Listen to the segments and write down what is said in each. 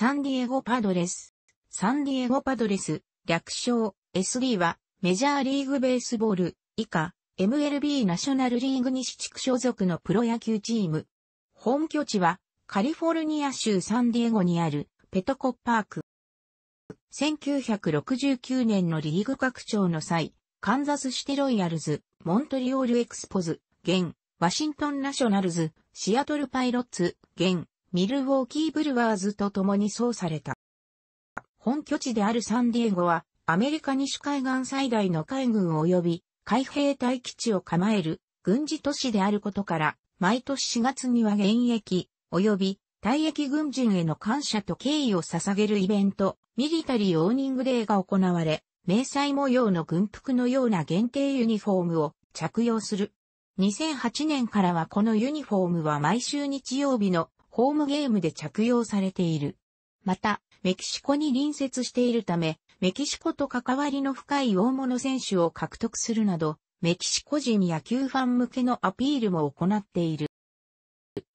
サンディエゴパドレス。サンディエゴパドレス、略称 SD はメジャーリーグベースボール以下 MLB ナショナルリーグ西地区所属のプロ野球チーム。本拠地はカリフォルニア州サンディエゴにあるペトコパーク。1969年のリーグ拡張の際、カンザスシテロイヤルズ、モントリオールエクスポズ、現、ワシントンナショナルズ、シアトルパイロッツ、現、ミルウォーキー・ブルワーズと共にそうされた。本拠地であるサンディエゴは、アメリカ西海岸最大の海軍及び海兵隊基地を構える軍事都市であることから、毎年4月には現役及び退役軍人への感謝と敬意を捧げるイベント、ミリタリーオーニングデーが行われ、迷彩模様の軍服のような限定ユニフォームを着用する。2008年からはこのユニフォームは毎週日曜日のホームゲームで着用されている。また、メキシコに隣接しているため、メキシコと関わりの深い大物選手を獲得するなど、メキシコ人野球ファン向けのアピールも行っている。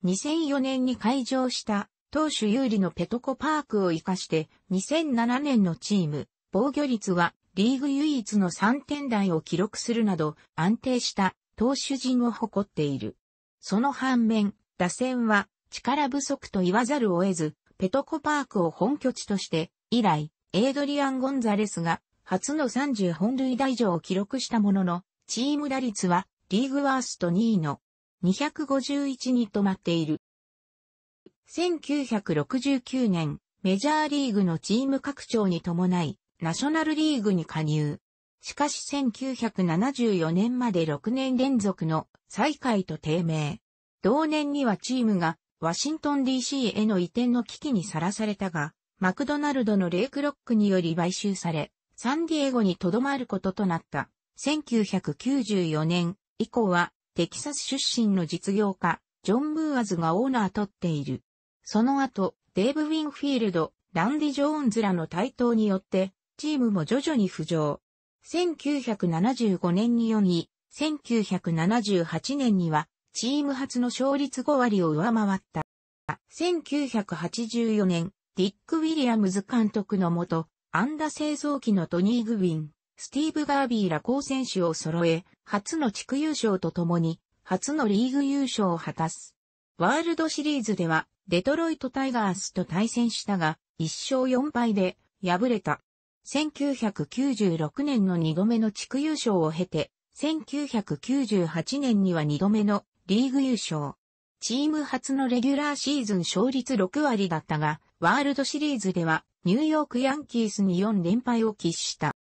2004年に開場した投手有利のペトコパークを活かして2007年のチーム防御率はリーグ唯一の3点台を記録するなど安定した投手陣を誇っている。その反面、打線は力不足と言わざるを得ず、ペトコパークを本拠地として、以来、エイドリアン・ゴンザレスが、初の30本塁打以上を記録したものの、チーム打率は、リーグワースト2位の、251に止まっている。1969年、メジャーリーグのチーム拡張に伴い、ナショナルリーグに加入。しかし1974年まで6年連続の最下位と低迷。同年にはチームがワシントン DC への移転の危機にさらされたが、マクドナルドのレイクロックにより買収され、サンディエゴに留まることとなった。1994年以降は、テキサス出身の実業家、ジョン・ムーアズがオーナーとっている。その後、デーブ・ウィンフィールド、ランディ・ジョーンズらの台頭によって、チームも徐々に浮上。1975年に4位、1978年にはチーム初の勝率5割を上回った。1984年、ディック・ウィリアムズ監督のもと、ンダ製造機のトニー・グウィン、スティーブ・ガービーら高選手を揃え、初の地区優勝とともに、初のリーグ優勝を果たす。ワールドシリーズでは、デトロイト・タイガースと対戦したが、1勝4敗で、敗れた。1996年の2度目の地区優勝を経て、1998年には2度目のリーグ優勝。チーム初のレギュラーシーズン勝率6割だったが、ワールドシリーズではニューヨークヤンキースに4連敗を喫した。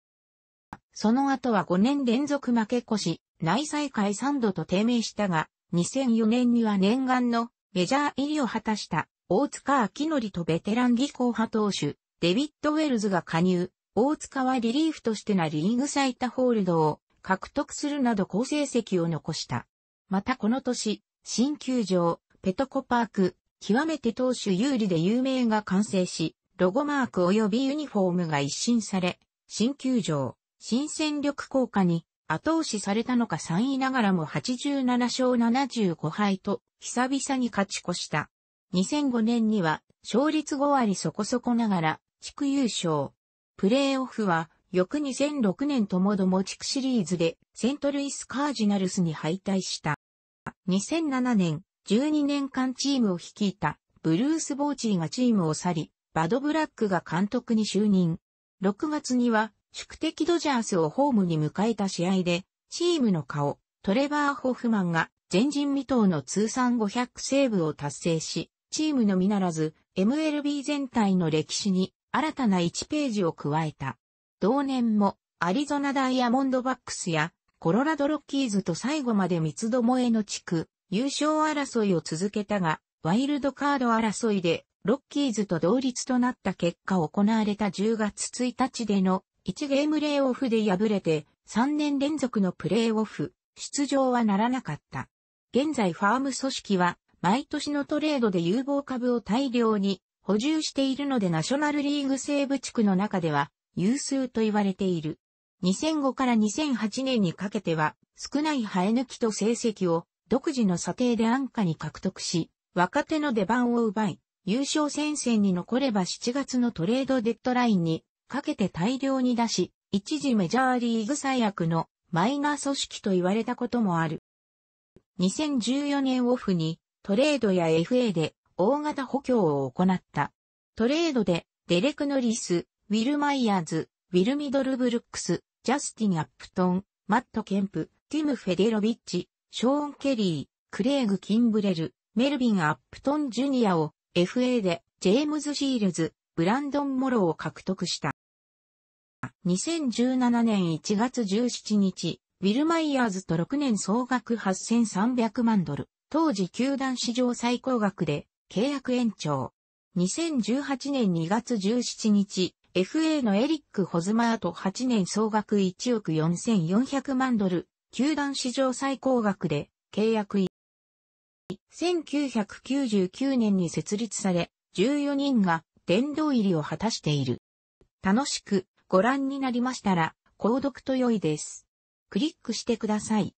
その後は5年連続負け越し、内再会3度と低迷したが、2004年には念願のメジャー入りを果たした大塚明則とベテラン技巧派投手、デビッド・ウェルズが加入。大塚はリリーフとしてなリーグ最多ホールドを獲得するなど好成績を残した。またこの年、新球場、ペトコパーク、極めて投手有利で有名が完成し、ロゴマーク及びユニフォームが一新され、新球場、新戦力効果に後押しされたのか3位ながらも87勝75敗と久々に勝ち越した。2005年には勝率5割そこそこながら地区優勝。プレーオフは翌2006年ともども地区シリーズでセントルイスカージナルスに敗退した。2007年、12年間チームを率いたブルース・ボーチーがチームを去り、バド・ブラックが監督に就任。6月には宿敵ドジャースをホームに迎えた試合で、チームの顔、トレバー・ホフマンが前人未到の通算500セーブを達成し、チームのみならず、MLB 全体の歴史に新たな1ページを加えた。同年もアリゾナダイヤモンドバックスやコロラドロッキーズと最後まで三つどもえの地区、優勝争いを続けたが、ワイルドカード争いでロッキーズと同率となった結果行われた10月1日での1ゲームレイオフで敗れて3年連続のプレイオフ出場はならなかった。現在ファーム組織は毎年のトレードで有望株を大量に補充しているのでナショナルリーグ西部地区の中では有数と言われている。2005から2008年にかけては、少ない生え抜きと成績を独自の査定で安価に獲得し、若手の出番を奪い、優勝戦線に残れば7月のトレードデッドラインにかけて大量に出し、一時メジャーリーグ最悪のマイナー組織と言われたこともある。2014年オフにトレードや FA で大型補強を行った。トレードでデレク・ノリス、ウィル・マイヤーズ、ウィル・ミドルブルックス、ジャスティン・アップトン、マット・ケンプ、ティム・フェデロビッチ、ショーン・ケリー、クレイグ・キンブレル、メルビン・アップトン・ジュニアを FA でジェームズ・シールズ、ブランドン・モローを獲得した。2017年1月17日、ウィル・マイヤーズと6年総額8300万ドル、当時球団史上最高額で契約延長。2018年2月17日、FA のエリック・ホズマーと8年総額1億4400万ドル、球団史上最高額で契約1。1999年に設立され、14人が殿堂入りを果たしている。楽しくご覧になりましたら、購読と良いです。クリックしてください。